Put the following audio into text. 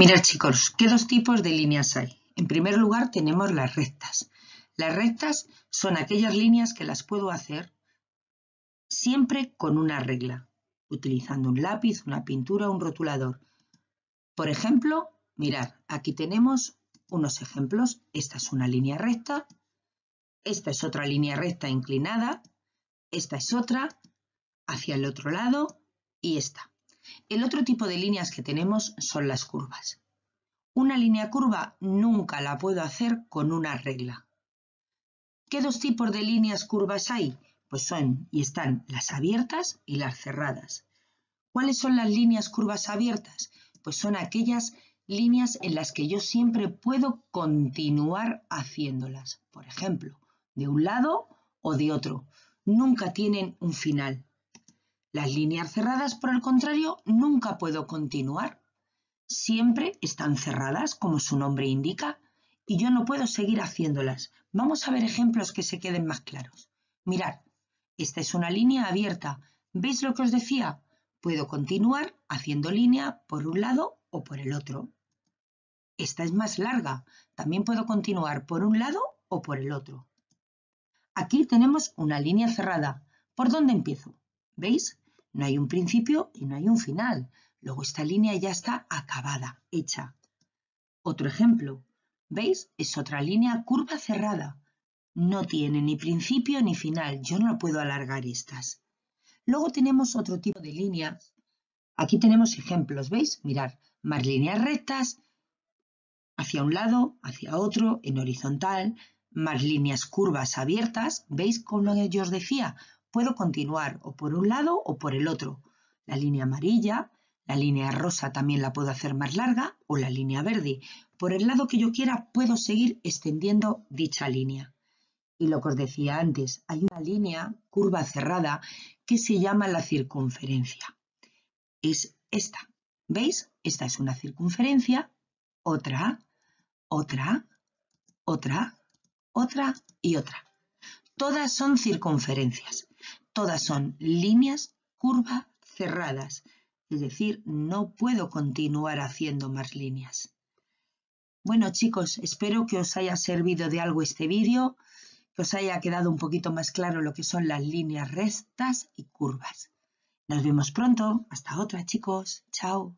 Mirad chicos, ¿qué dos tipos de líneas hay? En primer lugar tenemos las rectas. Las rectas son aquellas líneas que las puedo hacer siempre con una regla, utilizando un lápiz, una pintura, un rotulador. Por ejemplo, mirad, aquí tenemos unos ejemplos. Esta es una línea recta, esta es otra línea recta inclinada, esta es otra, hacia el otro lado y esta. El otro tipo de líneas que tenemos son las curvas. Una línea curva nunca la puedo hacer con una regla. ¿Qué dos tipos de líneas curvas hay? Pues son y están las abiertas y las cerradas. ¿Cuáles son las líneas curvas abiertas? Pues son aquellas líneas en las que yo siempre puedo continuar haciéndolas. Por ejemplo, de un lado o de otro. Nunca tienen un final. Las líneas cerradas, por el contrario, nunca puedo continuar. Siempre están cerradas, como su nombre indica, y yo no puedo seguir haciéndolas. Vamos a ver ejemplos que se queden más claros. Mirad, esta es una línea abierta. ¿Veis lo que os decía? Puedo continuar haciendo línea por un lado o por el otro. Esta es más larga. También puedo continuar por un lado o por el otro. Aquí tenemos una línea cerrada. ¿Por dónde empiezo? ¿Veis? No hay un principio y no hay un final. Luego esta línea ya está acabada, hecha. Otro ejemplo. ¿Veis? Es otra línea curva cerrada. No tiene ni principio ni final. Yo no puedo alargar estas. Luego tenemos otro tipo de líneas. Aquí tenemos ejemplos, ¿veis? Mirad, más líneas rectas, hacia un lado, hacia otro, en horizontal, más líneas curvas abiertas. ¿Veis como yo os decía? Puedo continuar o por un lado o por el otro. La línea amarilla, la línea rosa también la puedo hacer más larga o la línea verde. Por el lado que yo quiera puedo seguir extendiendo dicha línea. Y lo que os decía antes, hay una línea curva cerrada que se llama la circunferencia. Es esta. ¿Veis? Esta es una circunferencia, otra, otra, otra, otra y otra. Todas son circunferencias todas son líneas curva cerradas, es decir, no puedo continuar haciendo más líneas. Bueno chicos, espero que os haya servido de algo este vídeo, que os haya quedado un poquito más claro lo que son las líneas rectas y curvas. Nos vemos pronto, hasta otra chicos, chao.